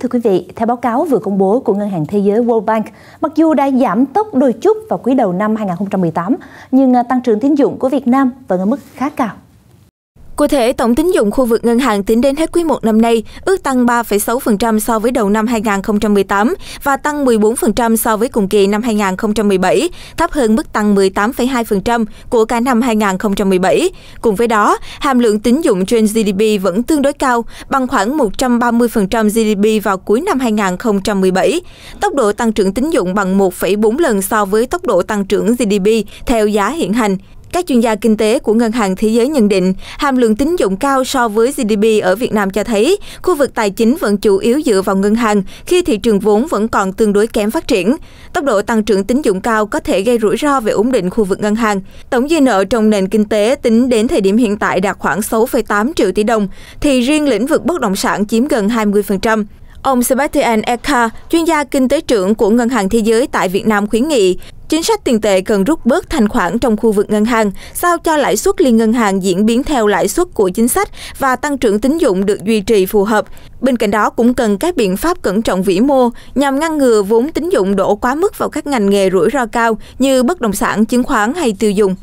Thưa quý vị, theo báo cáo vừa công bố của Ngân hàng Thế giới World Bank, mặc dù đã giảm tốc đôi chút vào quý đầu năm 2018, nhưng à, tăng trưởng tín dụng của Việt Nam vẫn ở mức khá cao. Cụ thể, tổng tín dụng khu vực ngân hàng tính đến hết quý 1 năm nay ước tăng 3,6% so với đầu năm 2018 và tăng 14% so với cùng kỳ năm 2017, thấp hơn mức tăng 18,2% của cả năm 2017. Cùng với đó, hàm lượng tín dụng trên GDP vẫn tương đối cao, bằng khoảng 130% GDP vào cuối năm 2017. Tốc độ tăng trưởng tín dụng bằng 1,4 lần so với tốc độ tăng trưởng GDP theo giá hiện hành. Các chuyên gia kinh tế của Ngân hàng Thế giới nhận định, hàm lượng tín dụng cao so với GDP ở Việt Nam cho thấy khu vực tài chính vẫn chủ yếu dựa vào ngân hàng khi thị trường vốn vẫn còn tương đối kém phát triển. Tốc độ tăng trưởng tín dụng cao có thể gây rủi ro về ổn định khu vực ngân hàng. Tổng dư nợ trong nền kinh tế tính đến thời điểm hiện tại đạt khoảng 6,8 triệu tỷ đồng, thì riêng lĩnh vực bất động sản chiếm gần 20%. Ông Sebastian Eka, chuyên gia kinh tế trưởng của Ngân hàng Thế giới tại Việt Nam khuyến nghị Chính sách tiền tệ cần rút bớt thanh khoản trong khu vực ngân hàng, sao cho lãi suất liên ngân hàng diễn biến theo lãi suất của chính sách và tăng trưởng tín dụng được duy trì phù hợp. Bên cạnh đó cũng cần các biện pháp cẩn trọng vĩ mô nhằm ngăn ngừa vốn tín dụng đổ quá mức vào các ngành nghề rủi ro cao như bất động sản, chứng khoán hay tiêu dùng.